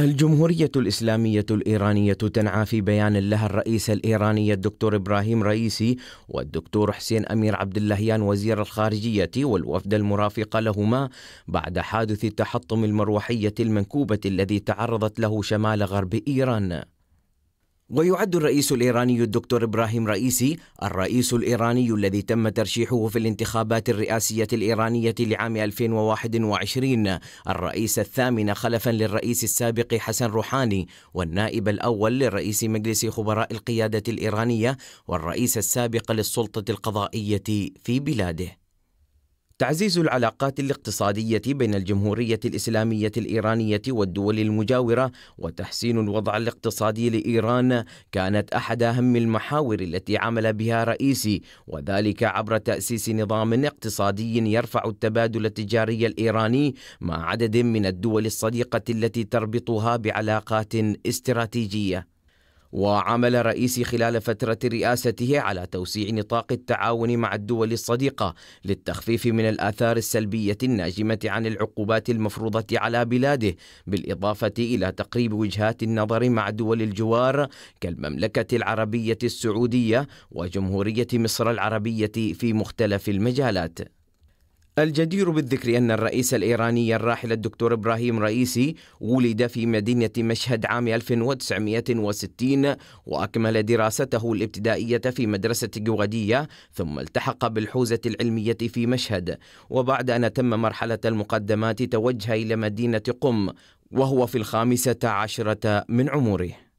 الجمهورية الإسلامية الإيرانية تنعى في بيان لها الرئيس الإيراني الدكتور إبراهيم رئيسي والدكتور حسين أمير عبد اللهيان وزير الخارجية والوفد المرافق لهما بعد حادث تحطم المروحية المنكوبة الذي تعرضت له شمال غرب إيران ويعد الرئيس الإيراني الدكتور إبراهيم رئيسي الرئيس الإيراني الذي تم ترشيحه في الانتخابات الرئاسية الإيرانية لعام 2021 الرئيس الثامن خلفا للرئيس السابق حسن روحاني والنائب الأول لرئيس مجلس خبراء القيادة الإيرانية والرئيس السابق للسلطة القضائية في بلاده تعزيز العلاقات الاقتصادية بين الجمهورية الإسلامية الإيرانية والدول المجاورة وتحسين الوضع الاقتصادي لإيران كانت أحد أهم المحاور التي عمل بها رئيسي وذلك عبر تأسيس نظام اقتصادي يرفع التبادل التجاري الإيراني مع عدد من الدول الصديقة التي تربطها بعلاقات استراتيجية وعمل رئيسي خلال فترة رئاسته على توسيع نطاق التعاون مع الدول الصديقة للتخفيف من الآثار السلبية الناجمة عن العقوبات المفروضة على بلاده بالإضافة إلى تقريب وجهات النظر مع دول الجوار كالمملكة العربية السعودية وجمهورية مصر العربية في مختلف المجالات الجدير بالذكر أن الرئيس الإيراني الراحل الدكتور إبراهيم رئيسي ولد في مدينة مشهد عام 1960 وأكمل دراسته الابتدائية في مدرسة جوغدية ثم التحق بالحوزة العلمية في مشهد وبعد أن أتم مرحلة المقدمات توجه إلى مدينة قم وهو في الخامسة عشرة من عمره